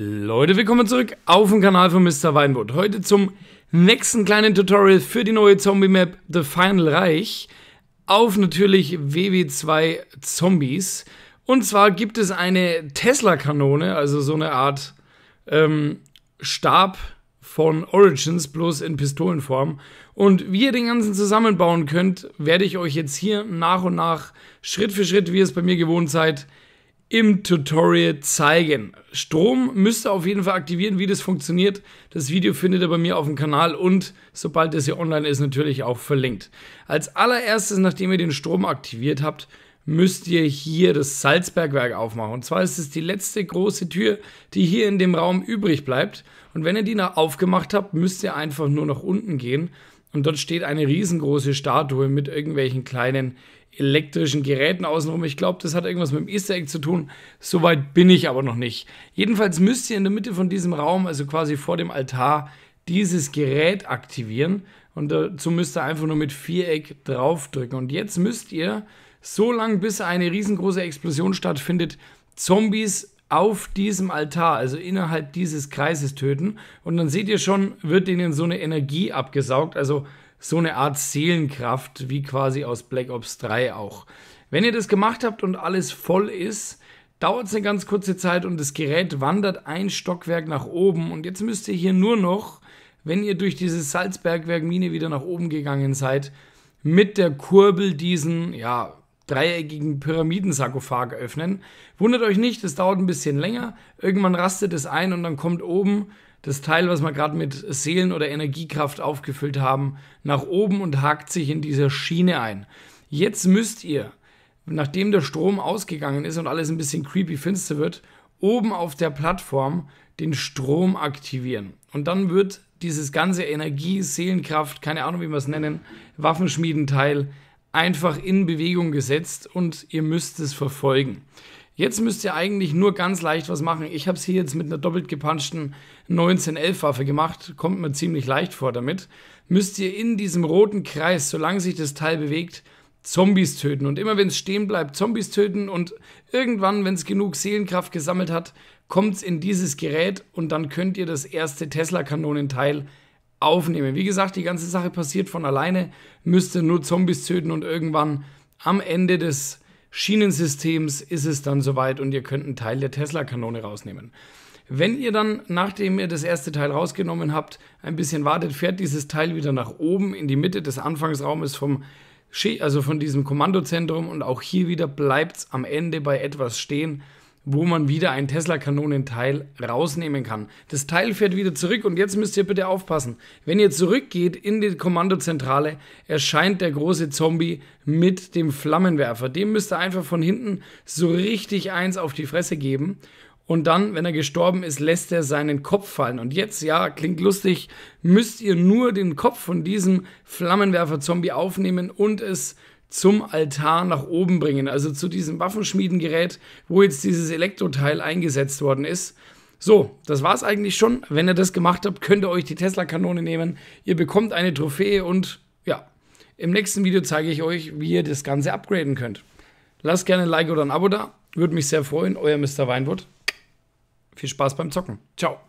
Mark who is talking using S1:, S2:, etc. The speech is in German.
S1: Leute, willkommen zurück auf dem Kanal von Mr. Weinwood. Heute zum nächsten kleinen Tutorial für die neue Zombie-Map The Final Reich auf natürlich WW2 Zombies. Und zwar gibt es eine Tesla-Kanone, also so eine Art ähm, Stab von Origins, bloß in Pistolenform. Und wie ihr den ganzen zusammenbauen könnt, werde ich euch jetzt hier nach und nach, Schritt für Schritt, wie ihr es bei mir gewohnt seid, im Tutorial zeigen. Strom müsst ihr auf jeden Fall aktivieren, wie das funktioniert. Das Video findet ihr bei mir auf dem Kanal und sobald das hier online ist, natürlich auch verlinkt. Als allererstes, nachdem ihr den Strom aktiviert habt, müsst ihr hier das Salzbergwerk aufmachen. Und zwar ist es die letzte große Tür, die hier in dem Raum übrig bleibt. Und wenn ihr die nach aufgemacht habt, müsst ihr einfach nur nach unten gehen und dort steht eine riesengroße Statue mit irgendwelchen kleinen elektrischen Geräten außenrum. Ich glaube, das hat irgendwas mit dem Easter Egg zu tun. Soweit bin ich aber noch nicht. Jedenfalls müsst ihr in der Mitte von diesem Raum, also quasi vor dem Altar, dieses Gerät aktivieren. Und dazu müsst ihr einfach nur mit Viereck draufdrücken. Und jetzt müsst ihr so lange, bis eine riesengroße Explosion stattfindet, Zombies auf diesem Altar, also innerhalb dieses Kreises töten. Und dann seht ihr schon, wird denen so eine Energie abgesaugt, also so eine Art Seelenkraft, wie quasi aus Black Ops 3 auch. Wenn ihr das gemacht habt und alles voll ist, dauert es eine ganz kurze Zeit und das Gerät wandert ein Stockwerk nach oben. Und jetzt müsst ihr hier nur noch, wenn ihr durch dieses Salzbergwerk Mine wieder nach oben gegangen seid, mit der Kurbel diesen, ja, dreieckigen Pyramidensarkophag öffnen. Wundert euch nicht, das dauert ein bisschen länger. Irgendwann rastet es ein und dann kommt oben das Teil, was wir gerade mit Seelen- oder Energiekraft aufgefüllt haben, nach oben und hakt sich in dieser Schiene ein. Jetzt müsst ihr, nachdem der Strom ausgegangen ist und alles ein bisschen creepy finster wird, oben auf der Plattform den Strom aktivieren. Und dann wird dieses ganze Energie, Seelenkraft, keine Ahnung, wie wir es nennen, Waffenschmiedenteil einfach in Bewegung gesetzt und ihr müsst es verfolgen. Jetzt müsst ihr eigentlich nur ganz leicht was machen. Ich habe es hier jetzt mit einer doppelt gepanschten 1911-Waffe gemacht. Kommt mir ziemlich leicht vor damit. Müsst ihr in diesem roten Kreis, solange sich das Teil bewegt, Zombies töten. Und immer wenn es stehen bleibt, Zombies töten. Und irgendwann, wenn es genug Seelenkraft gesammelt hat, kommt es in dieses Gerät und dann könnt ihr das erste Tesla-Kanonenteil aufnehmen. Wie gesagt, die ganze Sache passiert von alleine, müsste nur Zombies töten und irgendwann am Ende des Schienensystems ist es dann soweit und ihr könnt einen Teil der Tesla-Kanone rausnehmen. Wenn ihr dann, nachdem ihr das erste Teil rausgenommen habt, ein bisschen wartet, fährt dieses Teil wieder nach oben in die Mitte des Anfangsraumes vom also von diesem Kommandozentrum und auch hier wieder bleibt es am Ende bei etwas stehen, wo man wieder ein Tesla-Kanonenteil rausnehmen kann. Das Teil fährt wieder zurück und jetzt müsst ihr bitte aufpassen. Wenn ihr zurückgeht in die Kommandozentrale, erscheint der große Zombie mit dem Flammenwerfer. Dem müsst ihr einfach von hinten so richtig eins auf die Fresse geben. Und dann, wenn er gestorben ist, lässt er seinen Kopf fallen. Und jetzt, ja, klingt lustig, müsst ihr nur den Kopf von diesem Flammenwerfer-Zombie aufnehmen und es zum Altar nach oben bringen, also zu diesem Waffenschmiedengerät, wo jetzt dieses Elektroteil eingesetzt worden ist. So, das war's eigentlich schon. Wenn ihr das gemacht habt, könnt ihr euch die Tesla-Kanone nehmen. Ihr bekommt eine Trophäe und ja, im nächsten Video zeige ich euch, wie ihr das Ganze upgraden könnt. Lasst gerne ein Like oder ein Abo da. Würde mich sehr freuen. Euer Mr. Weinwood. Viel Spaß beim Zocken. Ciao.